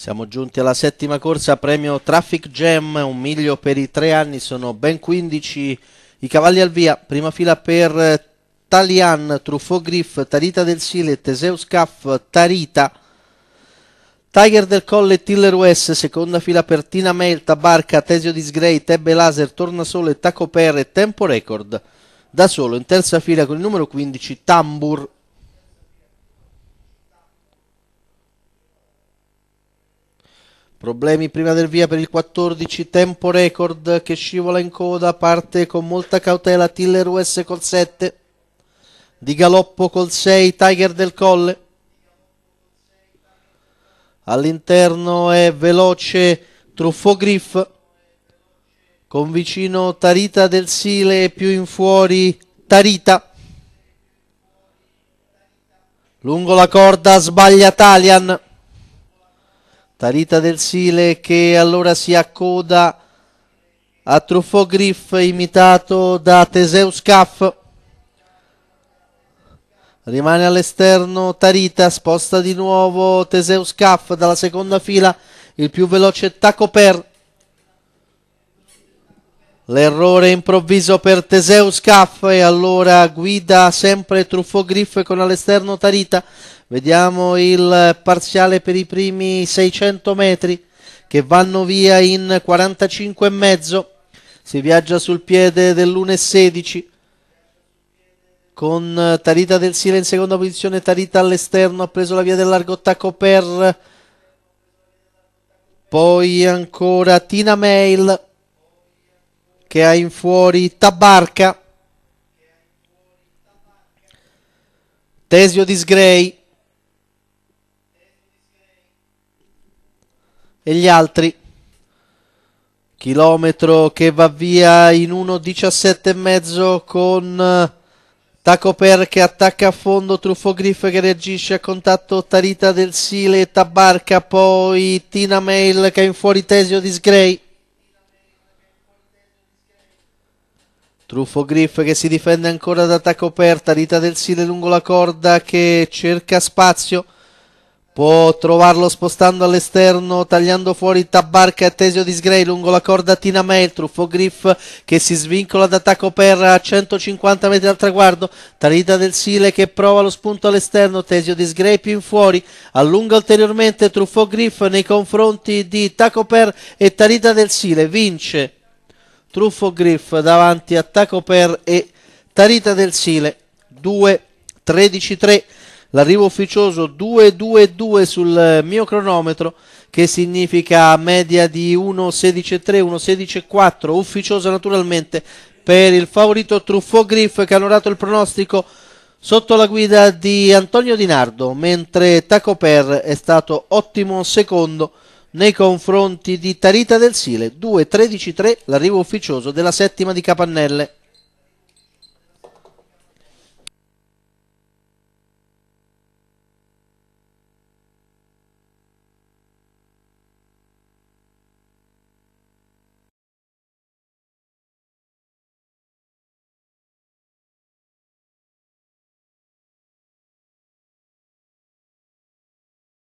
Siamo giunti alla settima corsa premio Traffic Jam, un miglio per i tre anni, sono ben 15 i cavalli al via, prima fila per Talian, Truffo Griff, Tarita del Sile, Teseus Caff, Tarita, Tiger del Colle, Tiller West, seconda fila per Tina Melta, Tabarca, Tesio Disgrey, Tebbe Laser, Tornasole, Taco Per e Tempo Record. Da solo in terza fila con il numero 15 Tambur Problemi prima del via per il 14, tempo record che scivola in coda, parte con molta cautela Tiller US col 7, Di Galoppo col 6, Tiger del Colle. All'interno è veloce Truffo Griff, con vicino Tarita del Sile e più in fuori Tarita. Lungo la corda sbaglia Talian. Tarita del Sile che allora si accoda a Truffo Griff imitato da Teseus Caff. Rimane all'esterno Tarita, sposta di nuovo Teseus Caff dalla seconda fila, il più veloce Taco Per. L'errore improvviso per Teseus Scaff e allora guida sempre Truffo Griff con all'esterno Tarita. Vediamo il parziale per i primi 600 metri che vanno via in 45 e mezzo. Si viaggia sul piede dell'1.16 con Tarita del Sile in seconda posizione. Tarita all'esterno ha preso la via del largo attacco per poi ancora Tina Mail che ha in fuori Tabarca, Tesio Disgrey e gli altri. Chilometro che va via in 1.17,5 con eh, Tacoper che attacca a fondo, Truffo Griff che reagisce a contatto Tarita del Sile, Tabarca, poi Tina Mail che è in fuori Tesio Disgrey. Truffo Griff che si difende ancora da attacco aperta, Rita del Sile lungo la corda che cerca spazio, può trovarlo spostando all'esterno, tagliando fuori Tabarca e Tesio Disgrey lungo la corda Tina Mail, Truffo Griff che si svincola da attacco per a 150 metri dal traguardo, Tarita del Sile che prova lo spunto all'esterno, Tesio Disgrey più in fuori, allunga ulteriormente Truffo Griff nei confronti di Tacoper e Tarita del Sile, vince Truffo Griff davanti a Taco Per e Tarita del Sile 2-13-3 l'arrivo ufficioso 2-2-2 sul eh, mio cronometro che significa media di 1-16-3 1-16-4 ufficiosa naturalmente per il favorito Truffo Griff che ha onorato il pronostico sotto la guida di Antonio Di Nardo mentre Taco Per è stato ottimo secondo nei confronti di Tarita del Sile 2-13-3 l'arrivo ufficioso della settima di Capannelle.